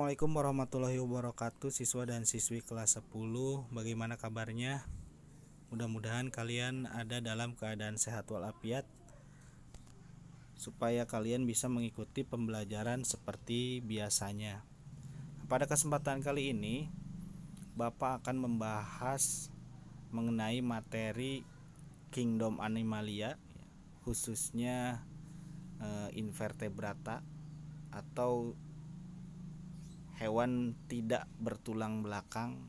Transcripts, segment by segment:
Assalamualaikum warahmatullahi wabarakatuh siswa dan siswi kelas 10 bagaimana kabarnya mudah-mudahan kalian ada dalam keadaan sehat walafiat supaya kalian bisa mengikuti pembelajaran seperti biasanya pada kesempatan kali ini Bapak akan membahas mengenai materi kingdom animalia khususnya e, invertebrata atau hewan tidak bertulang belakang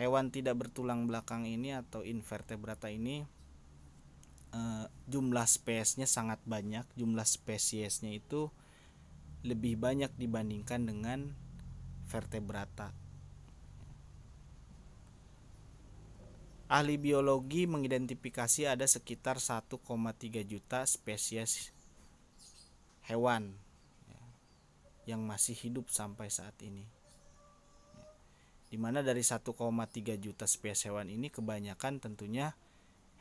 hewan tidak bertulang belakang ini atau invertebrata ini eh, jumlah spesiesnya sangat banyak jumlah spesiesnya itu lebih banyak dibandingkan dengan vertebrata ahli biologi mengidentifikasi ada sekitar 1,3 juta spesies hewan yang masih hidup sampai saat ini. Ya. Dimana dari 1,3 juta spesies hewan ini kebanyakan tentunya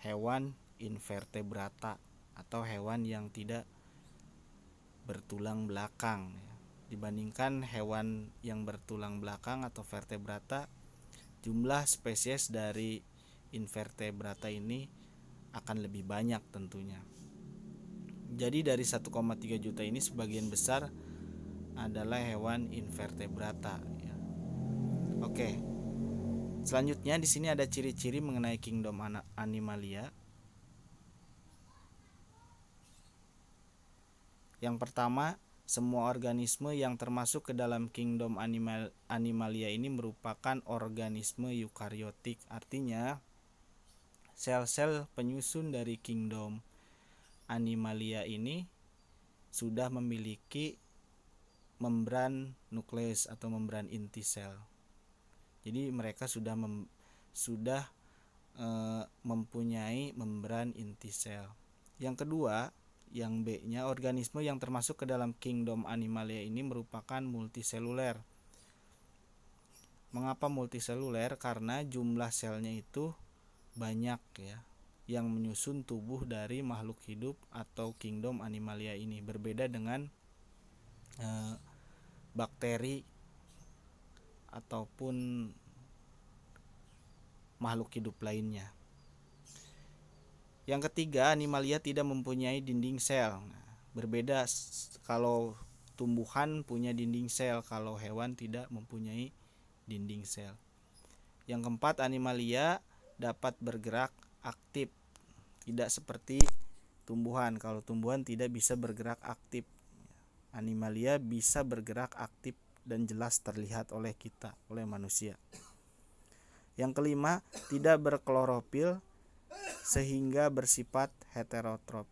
hewan invertebrata atau hewan yang tidak bertulang belakang ya. dibandingkan hewan yang bertulang belakang atau vertebrata jumlah spesies dari invertebrata ini akan lebih banyak tentunya jadi dari 1,3 juta ini sebagian besar adalah hewan invertebrata. Ya. Oke, selanjutnya di sini ada ciri-ciri mengenai kingdom animalia. Yang pertama, semua organisme yang termasuk ke dalam kingdom animal animalia ini merupakan organisme eukariotik. Artinya, sel-sel penyusun dari kingdom animalia ini sudah memiliki membran nukleus atau membran inti sel. Jadi mereka sudah mem, sudah e, mempunyai membran inti sel. Yang kedua, yang B-nya organisme yang termasuk ke dalam kingdom animalia ini merupakan multiseluler. Mengapa multiseluler? Karena jumlah selnya itu banyak ya yang menyusun tubuh dari makhluk hidup atau kingdom animalia ini berbeda dengan eh, bakteri ataupun makhluk hidup lainnya. Yang ketiga, animalia tidak mempunyai dinding sel. berbeda kalau tumbuhan punya dinding sel, kalau hewan tidak mempunyai dinding sel. Yang keempat, animalia dapat bergerak aktif, tidak seperti tumbuhan. Kalau tumbuhan tidak bisa bergerak aktif, animalia bisa bergerak aktif dan jelas terlihat oleh kita, oleh manusia. Yang kelima, tidak berklorofil sehingga bersifat heterotrop.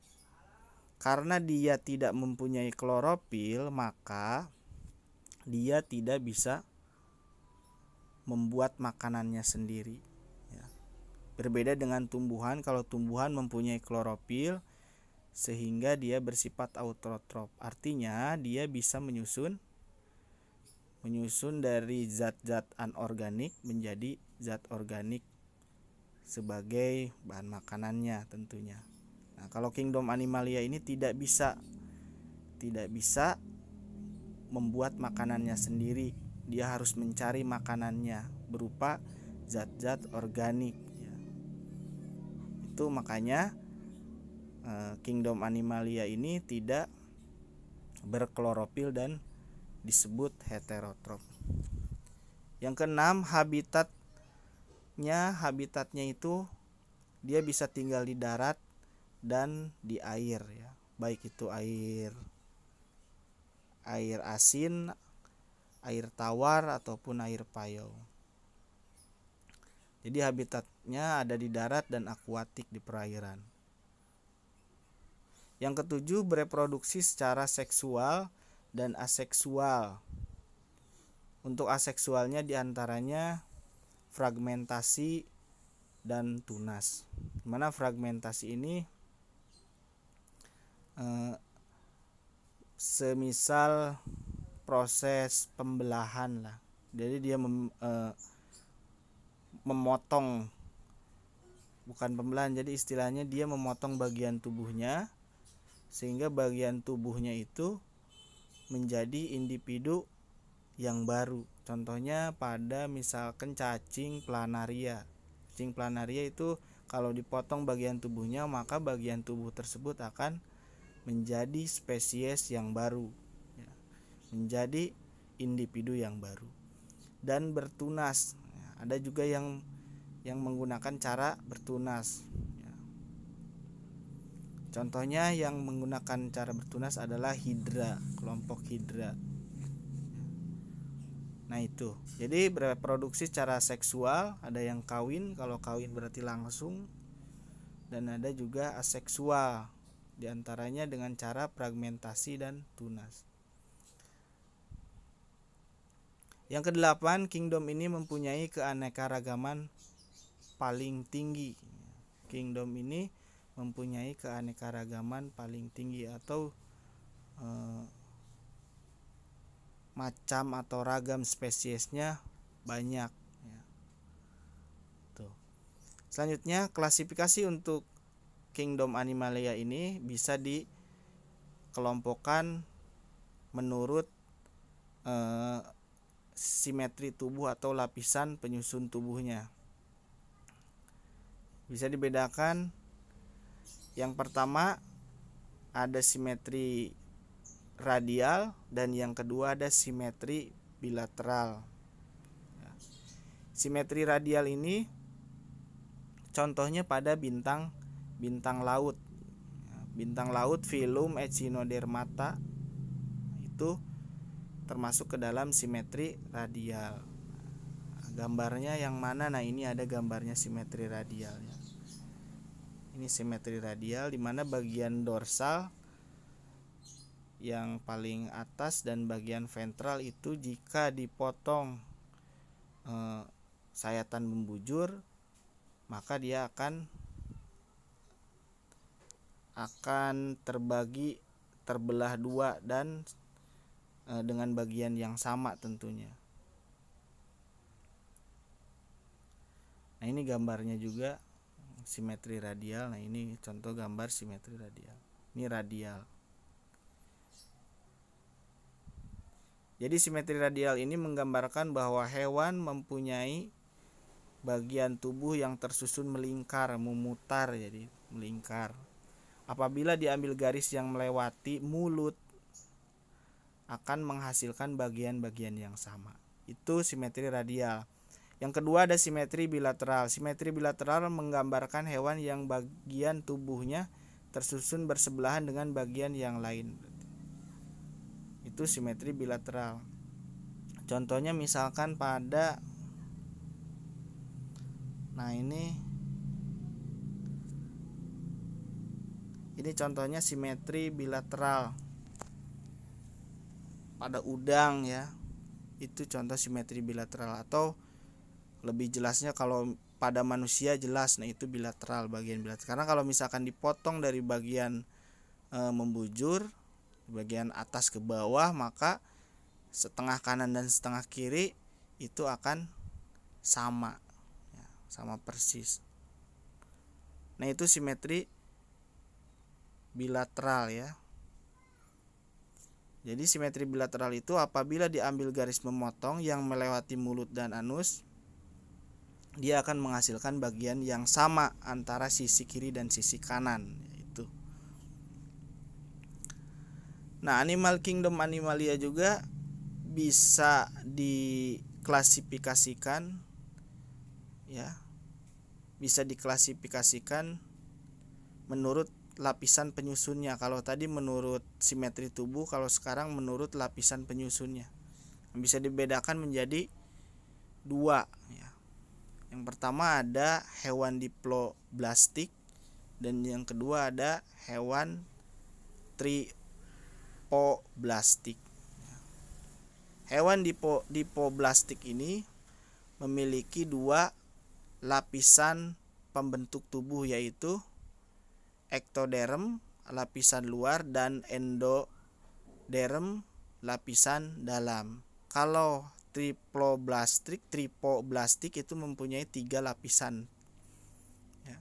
Karena dia tidak mempunyai klorofil, maka dia tidak bisa membuat makanannya sendiri. Ya. Berbeda dengan tumbuhan, kalau tumbuhan mempunyai klorofil, sehingga dia bersifat autotrop. Artinya dia bisa menyusun menyusun dari zat-zat anorganik menjadi zat organik sebagai bahan makanannya tentunya. Nah, kalau kingdom animalia ini tidak bisa tidak bisa membuat makanannya sendiri. Dia harus mencari makanannya berupa zat-zat organik ya. Itu makanya Eh, kingdom animalia ini tidak berklorofil dan disebut heterotrop. Yang keenam, habitatnya habitatnya itu dia bisa tinggal di darat dan di air ya. Baik itu air air asin, air tawar ataupun air payau. Jadi habitatnya ada di darat dan akuatik di perairan. Yang ketujuh, bereproduksi secara seksual dan aseksual. Untuk aseksualnya diantaranya fragmentasi dan tunas. mana fragmentasi ini eh, semisal proses pembelahan lah. Jadi dia mem, eh, memotong bukan pembelahan jadi istilahnya dia memotong bagian tubuhnya sehingga bagian tubuhnya itu menjadi individu yang baru. Contohnya pada misalkan cacing planaria. Cacing planaria itu kalau dipotong bagian tubuhnya maka bagian tubuh tersebut akan menjadi spesies yang baru. Ya. Menjadi individu yang baru dan bertunas. Ada juga yang yang menggunakan cara bertunas. Contohnya yang menggunakan cara bertunas adalah hidra, kelompok hidra. Nah, itu. Jadi bereproduksi secara seksual, ada yang kawin, kalau kawin berarti langsung dan ada juga aseksual diantaranya dengan cara fragmentasi dan tunas. Yang kedelapan, kingdom ini mempunyai keanekaragaman paling tinggi. Kingdom ini mempunyai keanekaragaman paling tinggi atau e, macam atau ragam spesiesnya banyak. Ya. Tuh. Selanjutnya klasifikasi untuk kingdom Animalia ini bisa dikelompokkan menurut e, simetri tubuh atau lapisan penyusun tubuhnya. Bisa dibedakan yang pertama ada simetri radial dan yang kedua ada simetri bilateral. Ya. Simetri radial ini contohnya pada bintang bintang laut. Ya, bintang laut film Echinodermata itu termasuk ke dalam simetri radial. Gambarnya yang mana? Nah, ini ada gambarnya simetri radialnya ini simetri radial di mana bagian dorsal yang paling atas dan bagian ventral itu jika dipotong eh, sayatan membujur maka dia akan akan terbagi terbelah dua dan e, dengan bagian yang sama tentunya. Nah, ini gambarnya juga simetri radial nah ini contoh gambar simetri radial ini radial jadi simetri radial ini menggambarkan bahwa hewan mempunyai bagian tubuh yang tersusun melingkar memutar jadi melingkar apabila diambil garis yang melewati mulut akan menghasilkan bagian-bagian yang sama itu simetri radial yang kedua ada simetri bilateral. Simetri bilateral menggambarkan hewan yang bagian tubuhnya tersusun bersebelahan dengan bagian yang lain. Itu simetri bilateral. Contohnya misalkan pada Nah, ini ini contohnya simetri bilateral pada udang ya. Itu contoh simetri bilateral atau lebih jelasnya kalau pada manusia jelas nah itu bilateral bagian bilateral karena kalau misalkan dipotong dari bagian e, membujur bagian atas ke bawah maka setengah kanan dan setengah kiri itu akan sama ya, sama persis nah itu simetri bilateral ya jadi simetri bilateral itu apabila diambil garis memotong yang melewati mulut dan anus dia akan menghasilkan bagian yang sama antara sisi kiri dan sisi kanan itu. Nah, Animal Kingdom Animalia juga bisa diklasifikasikan ya. Bisa diklasifikasikan menurut lapisan penyusunnya. Kalau tadi menurut simetri tubuh, kalau sekarang menurut lapisan penyusunnya. Bisa dibedakan menjadi dua ya yang pertama ada hewan diploblastik dan yang kedua ada hewan tripoblastik. Hewan dipo, dipoblastik ini memiliki dua lapisan pembentuk tubuh yaitu ektoderm lapisan luar dan endoderm lapisan dalam. Kalau triploblastik triploblastik itu mempunyai tiga lapisan ya.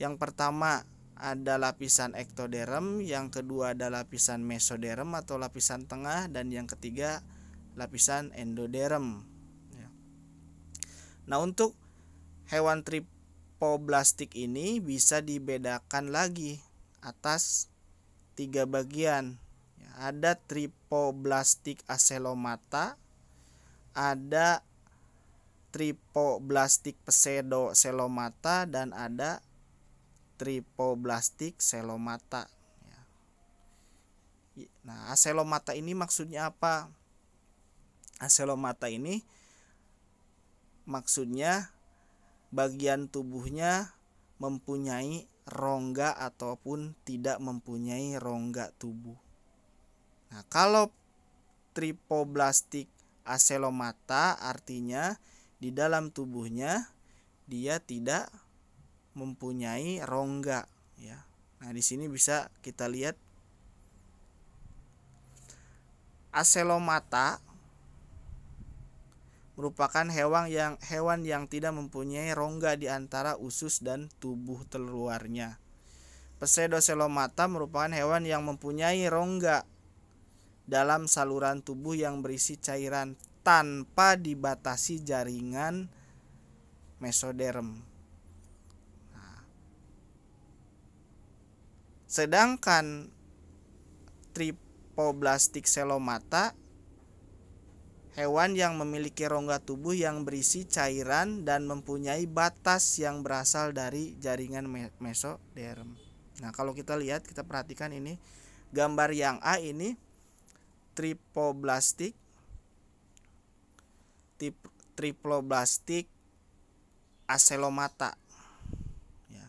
yang pertama ada lapisan ektoderm yang kedua ada lapisan mesoderm atau lapisan tengah dan yang ketiga lapisan endoderm ya. nah untuk hewan triploblastik ini bisa dibedakan lagi atas tiga bagian ya, ada tripoblastik aselomata ada tripoblastik pseudo selomata dan ada tripoblastik selomata. Ya. Nah, selomata ini maksudnya apa? Aselomata nah, ini maksudnya bagian tubuhnya mempunyai rongga ataupun tidak mempunyai rongga tubuh. Nah, kalau tripoblastik aselomata artinya di dalam tubuhnya dia tidak mempunyai rongga ya. Nah, di sini bisa kita lihat aselomata merupakan hewan yang hewan yang tidak mempunyai rongga di antara usus dan tubuh terluarnya. Pseudocelomata merupakan hewan yang mempunyai rongga dalam saluran tubuh yang berisi cairan tanpa dibatasi jaringan mesoderm. Nah. Sedangkan tripoblastik selomata hewan yang memiliki rongga tubuh yang berisi cairan dan mempunyai batas yang berasal dari jaringan mesoderm. Nah, kalau kita lihat, kita perhatikan ini gambar yang A ini triploblastik tip, triploblastik aselomata, ya.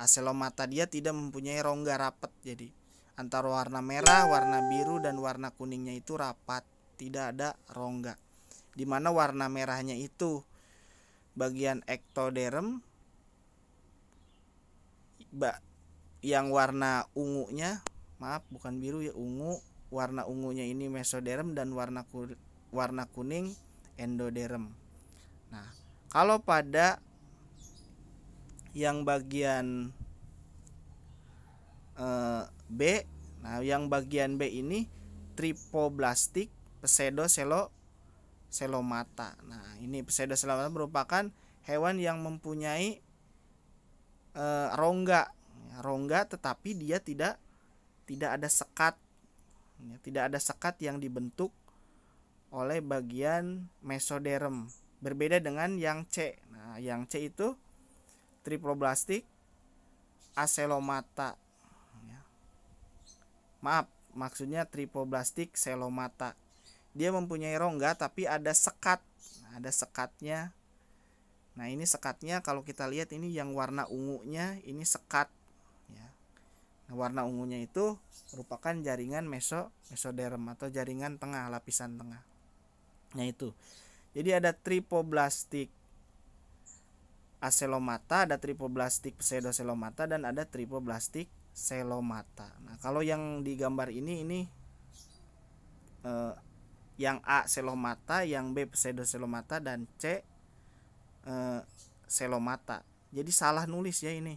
aselomata dia tidak mempunyai rongga rapat jadi antara warna merah, warna biru dan warna kuningnya itu rapat, tidak ada rongga. Dimana warna merahnya itu bagian ektoderm yang warna ungunya, maaf bukan biru ya ungu warna ungunya ini mesoderm dan warna ku, warna kuning endoderm. Nah, kalau pada yang bagian e, B, nah yang bagian B ini tripoblastik selo selomata. Nah, ini pseudoselomata merupakan hewan yang mempunyai e, rongga, rongga tetapi dia tidak tidak ada sekat Ya, tidak ada sekat yang dibentuk oleh bagian mesoderm. Berbeda dengan yang C. Nah, yang C itu triploblastik aselomata ya. Maaf, maksudnya triploblastik selomata. Dia mempunyai rongga tapi ada sekat. Nah, ada sekatnya. Nah, ini sekatnya kalau kita lihat ini yang warna ungunya ini sekat Nah, warna ungunya itu merupakan jaringan meso mesoderm atau jaringan tengah lapisan tengah. Nah itu. Jadi ada tripoblastik acelomata, ada tripoblastik pseudocelomata dan ada tripoblastik selomata. Nah, kalau yang di gambar ini ini eh, yang A selomata, yang B pseudocelomata dan C eh, selomata. Jadi salah nulis ya ini.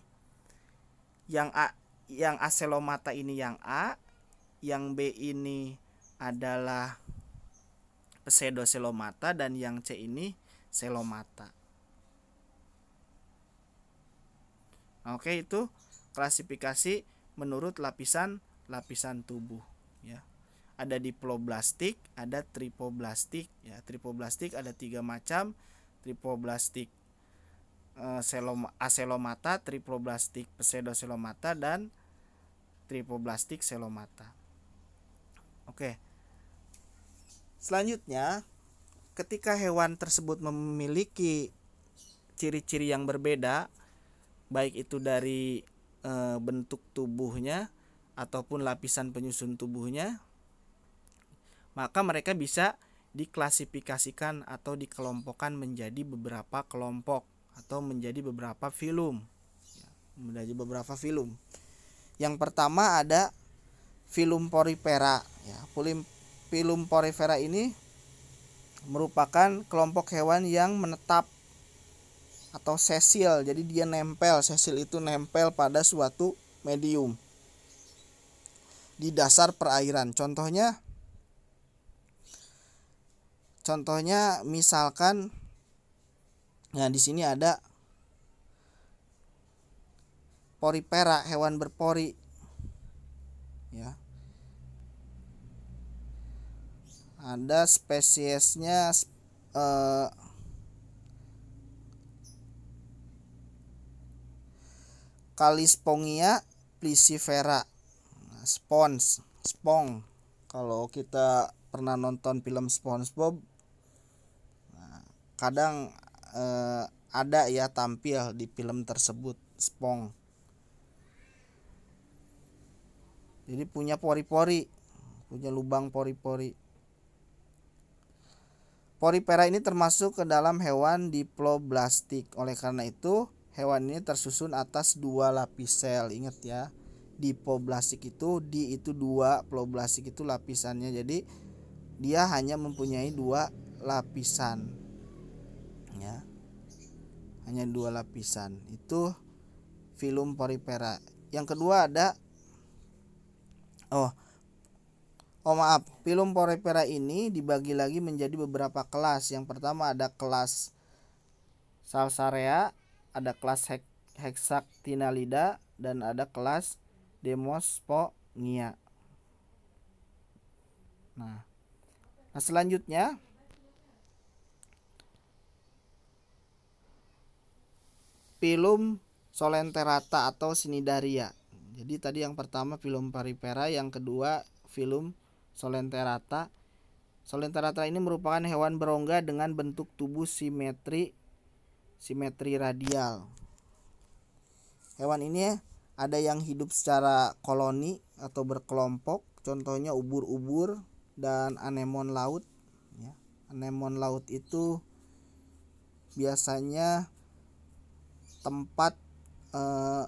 Yang A yang aselomata ini yang A, yang B ini adalah pseudoselomata dan yang C ini selomata. Oke, itu klasifikasi menurut lapisan-lapisan tubuh ya. Ada diploblastik, ada tripoblastik ya. Tripoblastik ada tiga macam. Tripoblastik Eh, seloma, triploblastik pseudoselomata dan triploblastik selomata Oke. Selanjutnya, ketika hewan tersebut memiliki ciri-ciri yang berbeda, baik itu dari e, bentuk tubuhnya ataupun lapisan penyusun tubuhnya, maka mereka bisa diklasifikasikan atau dikelompokkan menjadi beberapa kelompok atau menjadi beberapa film ya, menjadi beberapa film yang pertama ada film porifera ya film film porifera ini merupakan kelompok hewan yang menetap atau sesil jadi dia nempel sesil itu nempel pada suatu medium di dasar perairan contohnya contohnya misalkan Nah, di sini ada pori perak, hewan berpori. Ya. Ada spesiesnya eh, Kalispongia plisifera. Nah, spons, spong. Kalau kita pernah nonton film SpongeBob, bob nah, kadang eh, ada ya tampil di film tersebut Spong. Jadi punya pori-pori, punya lubang pori-pori. Poripera ini termasuk ke dalam hewan diploblastik. Oleh karena itu, hewan ini tersusun atas dua lapis sel. Ingat ya, diploblastik itu di itu dua, ploblastik itu lapisannya. Jadi dia hanya mempunyai dua lapisan ya hanya dua lapisan itu filum poripera yang kedua ada oh oh maaf filum poripera ini dibagi lagi menjadi beberapa kelas yang pertama ada kelas salsarea ada kelas hek, heksaktinalida dan ada kelas demosponia. nah nah selanjutnya pilum solenterata atau sinidaria. Jadi tadi yang pertama filum paripera, yang kedua filum solenterata. Solenterata ini merupakan hewan berongga dengan bentuk tubuh simetri simetri radial. Hewan ini ada yang hidup secara koloni atau berkelompok, contohnya ubur-ubur dan anemon laut. Ya. Anemon laut itu biasanya tempat eh,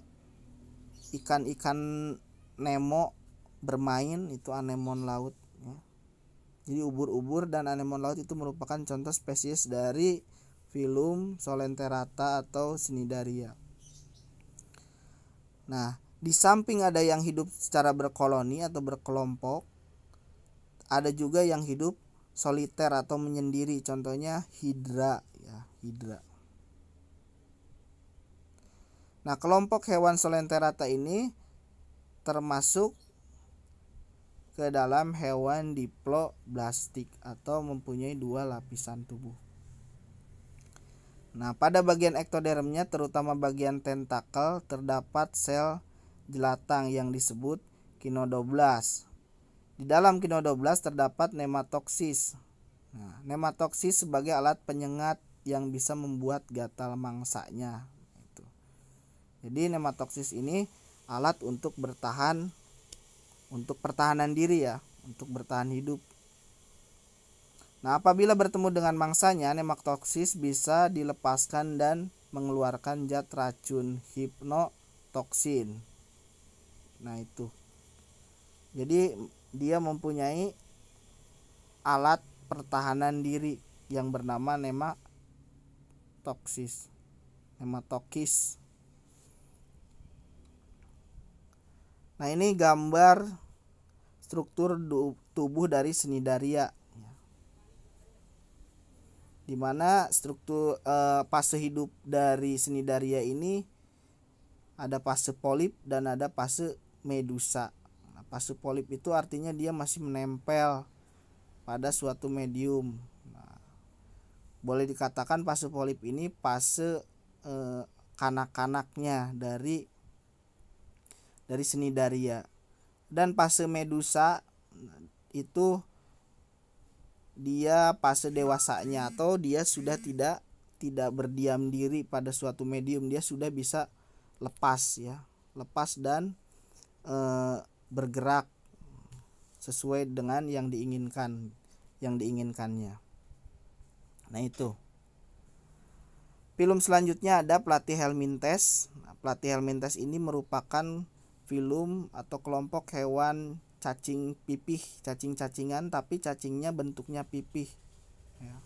ikan-ikan uh, Nemo bermain itu anemon laut ya. Jadi ubur-ubur dan anemon laut itu merupakan contoh spesies dari filum solenterata atau sinidaria. Nah, di samping ada yang hidup secara berkoloni atau berkelompok, ada juga yang hidup soliter atau menyendiri, contohnya hidra ya, hidra. Nah, kelompok hewan Solenterata ini termasuk ke dalam hewan diploblastik atau mempunyai dua lapisan tubuh. Nah, pada bagian ektodermnya terutama bagian tentakel terdapat sel jelatang yang disebut kinodoblas. Di dalam kinodoblas terdapat nematoksis. Nah, nematoksis sebagai alat penyengat yang bisa membuat gatal mangsanya jadi nematoksis ini alat untuk bertahan untuk pertahanan diri ya, untuk bertahan hidup. Nah, apabila bertemu dengan mangsanya, nematoksis bisa dilepaskan dan mengeluarkan zat racun hipnotoksin. Nah, itu. Jadi dia mempunyai alat pertahanan diri yang bernama nematoksis. Nematokis. Nah ini gambar struktur tubuh dari senidaria dimana struktur eh, fase hidup dari senidaria ini ada fase polip dan ada fase medusa nah, fase polip itu artinya dia masih menempel pada suatu medium nah, boleh dikatakan fase polip ini fase eh, kanak-kanaknya dari dari seni Daria. Dan fase Medusa itu dia fase dewasanya atau dia sudah tidak tidak berdiam diri pada suatu medium dia sudah bisa lepas ya lepas dan e, bergerak sesuai dengan yang diinginkan yang diinginkannya nah itu film selanjutnya ada pelatih Helmintes nah, pelatih Helmintes ini merupakan filum atau kelompok hewan cacing pipih, cacing-cacingan tapi cacingnya bentuknya pipih. Ya.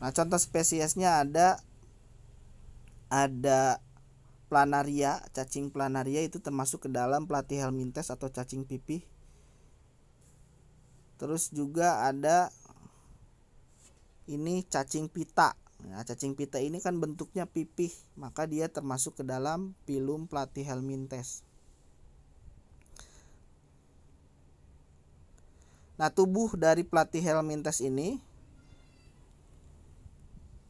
Nah, contoh spesiesnya ada ada planaria, cacing planaria itu termasuk ke dalam platyhelminthes atau cacing pipih. Terus juga ada ini cacing pita. Nah, cacing pita ini kan bentuknya pipih, maka dia termasuk ke dalam pilum platyhelminthes. Nah, tubuh dari platyhelminthes ini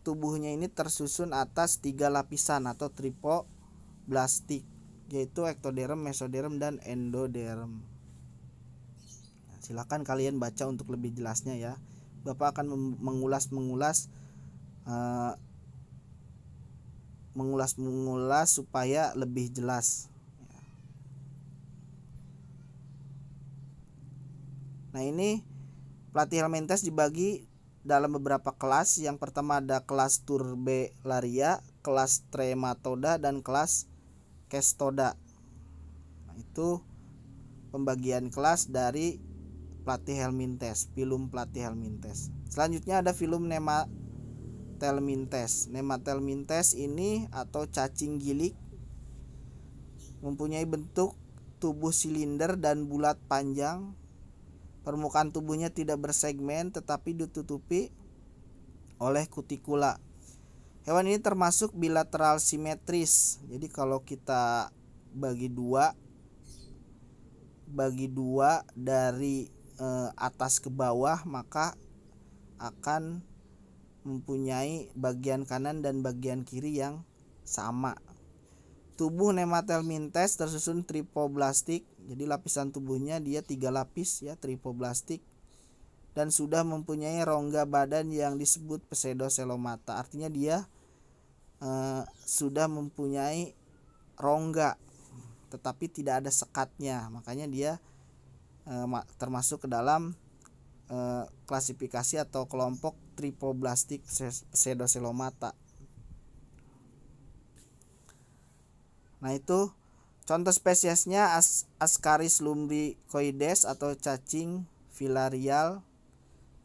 tubuhnya ini tersusun atas tiga lapisan atau tripoblastik yaitu ektoderm, mesoderm, dan endoderm. Nah, silakan kalian baca untuk lebih jelasnya ya. Bapak akan mengulas-mengulas mengulas Eh, mengulas mengulas supaya lebih jelas. Nah ini pelatih helminthes dibagi dalam beberapa kelas. Yang pertama ada kelas Turbelaria, kelas Trematoda, dan kelas Kestoda. Nah, itu pembagian kelas dari pelatih Helmintes, film pelatih Helmintes. Selanjutnya ada film Nema telmintes. Nematelmintes ini atau cacing gilik mempunyai bentuk tubuh silinder dan bulat panjang. Permukaan tubuhnya tidak bersegmen tetapi ditutupi oleh kutikula. Hewan ini termasuk bilateral simetris. Jadi kalau kita bagi dua bagi dua dari e, atas ke bawah maka akan mempunyai bagian kanan dan bagian kiri yang sama. Tubuh nematelmintes tersusun tripoblastik, jadi lapisan tubuhnya dia tiga lapis ya tripoblastik dan sudah mempunyai rongga badan yang disebut pseudoselomata. Artinya dia e, sudah mempunyai rongga tetapi tidak ada sekatnya. Makanya dia e, termasuk ke dalam e, klasifikasi atau kelompok tripoblastik sedoselomata. Nah itu contoh spesiesnya As Ascaris lumbricoides atau cacing filarial.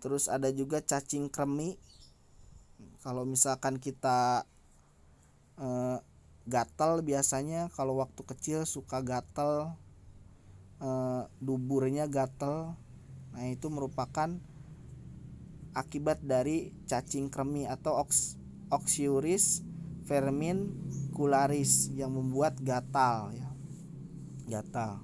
Terus ada juga cacing kremi. Kalau misalkan kita eh, gatal biasanya kalau waktu kecil suka gatal eh, duburnya gatal. Nah itu merupakan akibat dari cacing kremi atau ox oxiuris vermin kularis yang membuat gatal ya. Gatal.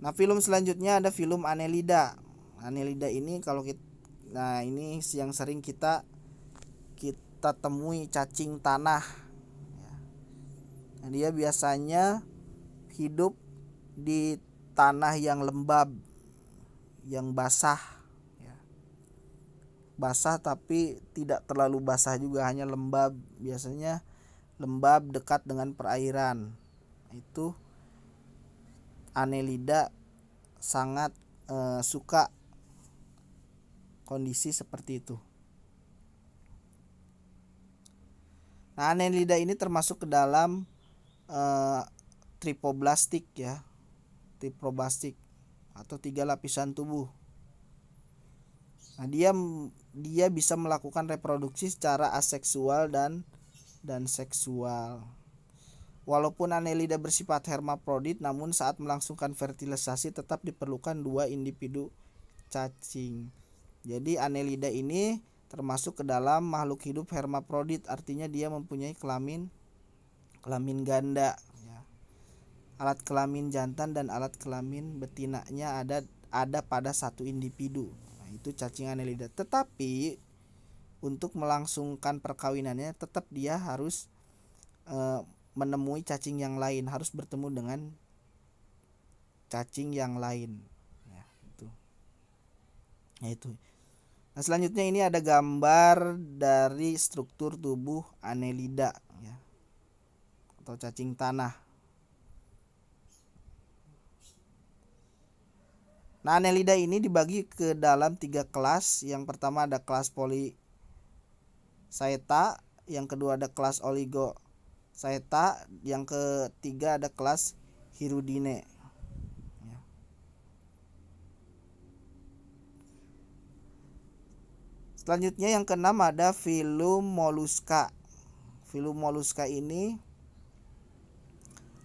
Nah, film selanjutnya ada film Anelida. Anelida ini kalau kita nah ini yang sering kita kita temui cacing tanah. Nah, dia biasanya hidup di tanah yang lembab yang basah ya. basah tapi tidak terlalu basah juga hanya lembab biasanya lembab dekat dengan perairan itu anelida sangat e, suka kondisi seperti itu nah anelida ini termasuk ke dalam e, tripoblastik ya tripoblastik atau tiga lapisan tubuh. Nah, dia dia bisa melakukan reproduksi secara aseksual dan dan seksual. Walaupun anelida bersifat hermaprodit, namun saat melangsungkan fertilisasi tetap diperlukan dua individu cacing. Jadi anelida ini termasuk ke dalam makhluk hidup hermaprodit, artinya dia mempunyai kelamin kelamin ganda alat kelamin jantan dan alat kelamin betinanya ada ada pada satu individu. Nah, itu cacing anelida. Tetapi untuk melangsungkan perkawinannya tetap dia harus e, menemui cacing yang lain, harus bertemu dengan cacing yang lain. Ya, itu. Ya itu. Nah, selanjutnya ini ada gambar dari struktur tubuh anelida ya. Atau cacing tanah. Nah, anelida ini dibagi ke dalam tiga kelas. Yang pertama ada kelas polisaeta, yang kedua ada kelas oligosaeta, yang ketiga ada kelas hirudine. Ya. Selanjutnya yang keenam ada filum molusca. Filum molusca ini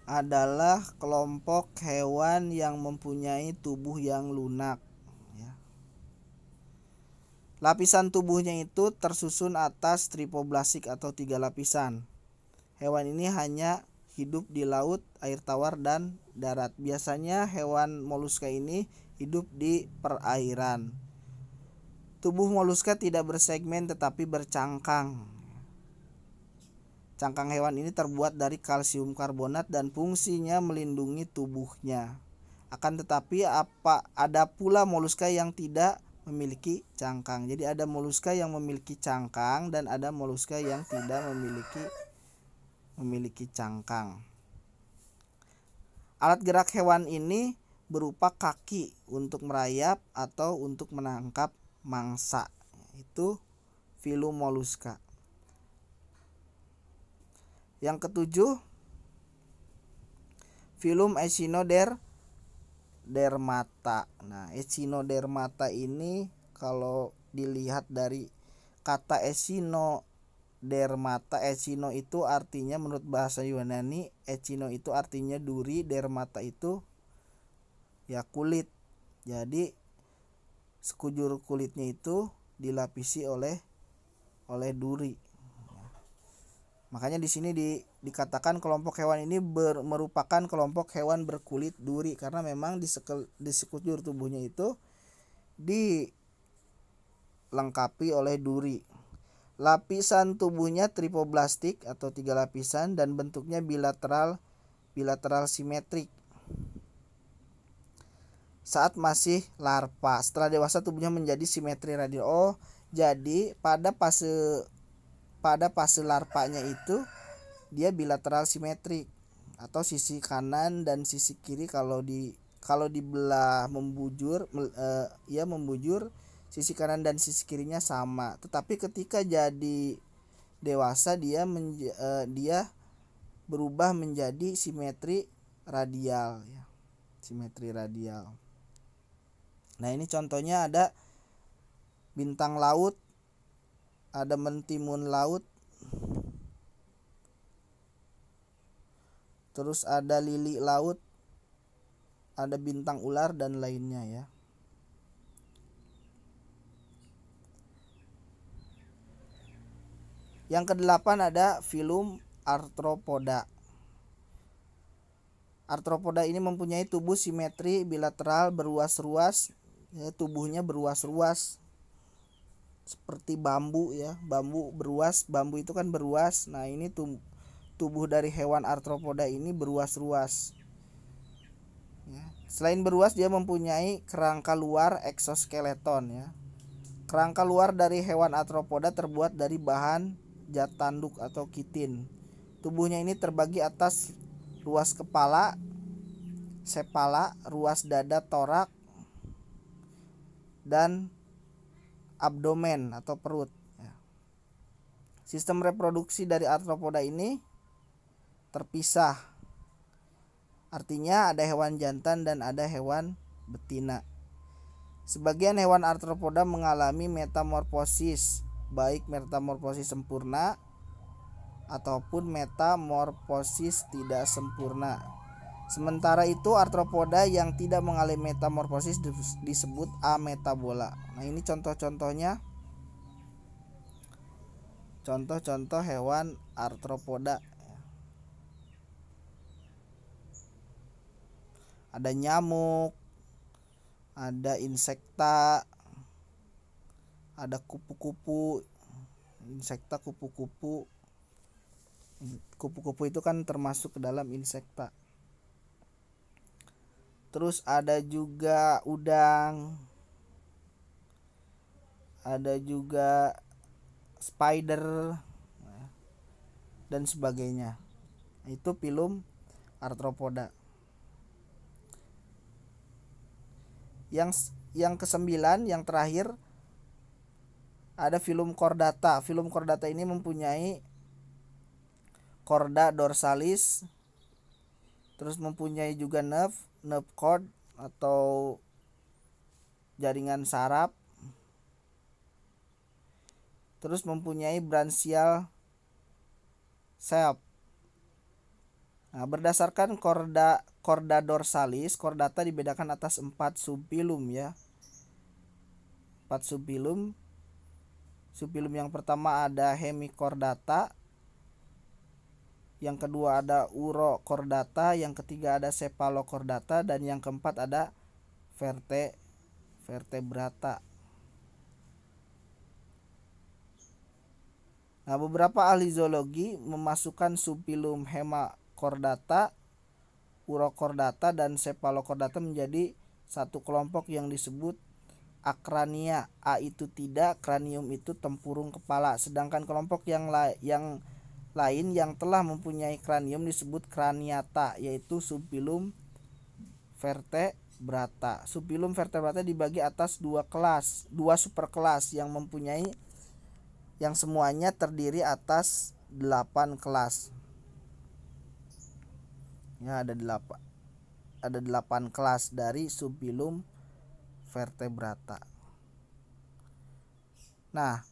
adalah kelompok hewan yang mempunyai tubuh yang lunak. Ya. Lapisan tubuhnya itu tersusun atas tripoblasik atau tiga lapisan. Hewan ini hanya hidup di laut, air tawar, dan darat. Biasanya hewan moluska ini hidup di perairan. Tubuh moluska tidak bersegmen tetapi bercangkang Cangkang hewan ini terbuat dari kalsium karbonat dan fungsinya melindungi tubuhnya. Akan tetapi apa ada pula moluska yang tidak memiliki cangkang. Jadi ada moluska yang memiliki cangkang dan ada moluska yang tidak memiliki memiliki cangkang. Alat gerak hewan ini berupa kaki untuk merayap atau untuk menangkap mangsa. Itu Filum moluska. Yang ketujuh, film Echinoder dermata. Nah, Echinodermata ini kalau dilihat dari kata Echino dermata Echino itu artinya menurut bahasa Yunani Echino itu artinya duri dermata itu ya kulit jadi sekujur kulitnya itu dilapisi oleh oleh duri Makanya di sini di, dikatakan kelompok hewan ini ber, merupakan kelompok hewan berkulit duri karena memang di, sekel, di sekujur tubuhnya itu dilengkapi oleh duri. Lapisan tubuhnya tripoblastik atau tiga lapisan dan bentuknya bilateral bilateral simetrik. Saat masih larva, setelah dewasa tubuhnya menjadi simetri radial. Oh, jadi pada fase pada fase larpanya itu dia bilateral simetrik atau sisi kanan dan sisi kiri kalau di kalau dibelah membujur ia eh, ya membujur sisi kanan dan sisi kirinya sama tetapi ketika jadi dewasa dia menja, eh, dia berubah menjadi simetri radial ya simetri radial nah ini contohnya ada bintang laut ada mentimun laut terus ada lili laut ada bintang ular dan lainnya ya Yang kedelapan ada filum arthropoda. Arthropoda ini mempunyai tubuh simetri bilateral beruas ruas ya, tubuhnya beruas ruas seperti bambu ya bambu beruas bambu itu kan beruas nah ini tubuh dari hewan arthropoda ini beruas-ruas ya. selain beruas dia mempunyai kerangka luar eksoskeleton ya kerangka luar dari hewan arthropoda terbuat dari bahan jat tanduk atau kitin tubuhnya ini terbagi atas ruas kepala sepala ruas dada torak dan abdomen atau perut. Ya. Sistem reproduksi dari arthropoda ini terpisah. Artinya ada hewan jantan dan ada hewan betina. Sebagian hewan arthropoda mengalami metamorfosis, baik metamorfosis sempurna ataupun metamorfosis tidak sempurna. Sementara itu arthropoda yang tidak mengalami metamorfosis disebut ametabola. Nah, ini contoh-contohnya contoh-contoh hewan arthropoda. Ada nyamuk, ada insekta, ada kupu-kupu, insekta kupu-kupu. Kupu-kupu itu kan termasuk ke dalam insekta terus ada juga udang ada juga spider dan sebagainya itu film arthropoda yang yang kesembilan yang terakhir ada filum chordata Filum chordata ini mempunyai korda dorsalis terus mempunyai juga nerve nerve cord atau jaringan saraf terus mempunyai branchial self Nah, berdasarkan korda korda dorsalis, kordata dibedakan atas empat subfilum ya. Empat subfilum. Subfilum yang pertama ada hemikordata, yang kedua ada urokordata, yang ketiga ada sepalokordata, dan yang keempat ada verte vertebrata. Nah, beberapa ahli zoologi memasukkan subfilum hemakordata, urokordata, dan sepalokordata menjadi satu kelompok yang disebut akrania. A itu tidak, kranium itu tempurung kepala, sedangkan kelompok yang lain yang lain yang telah mempunyai kranium disebut kraniata yaitu subfilum vertebrata. Subfilum vertebrata dibagi atas dua kelas, dua superkelas yang mempunyai yang semuanya terdiri atas 8 kelas. Ya, ada 8 ada 8 kelas dari subfilum vertebrata. Nah,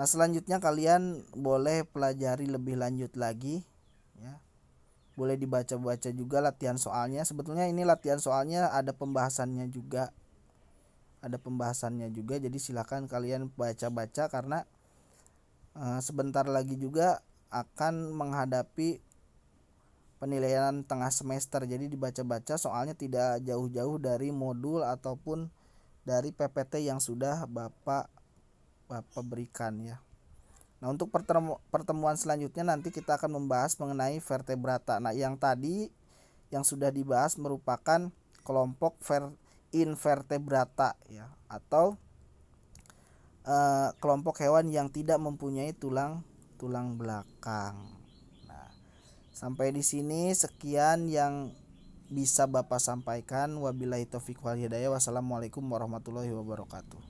Nah, selanjutnya kalian boleh pelajari lebih lanjut lagi ya. Boleh dibaca-baca juga latihan soalnya. Sebetulnya ini latihan soalnya ada pembahasannya juga. Ada pembahasannya juga jadi silahkan kalian baca-baca karena e, sebentar lagi juga akan menghadapi penilaian tengah semester. Jadi dibaca-baca soalnya tidak jauh-jauh dari modul ataupun dari PPT yang sudah Bapak Bapak berikan ya. Nah, untuk pertemuan selanjutnya nanti kita akan membahas mengenai vertebrata. Nah, yang tadi yang sudah dibahas merupakan kelompok ver invertebrata ya atau uh, kelompok hewan yang tidak mempunyai tulang tulang belakang. Nah, sampai di sini sekian yang bisa Bapak sampaikan. Wabillahi taufiq wal hidayah. Wassalamualaikum warahmatullahi wabarakatuh.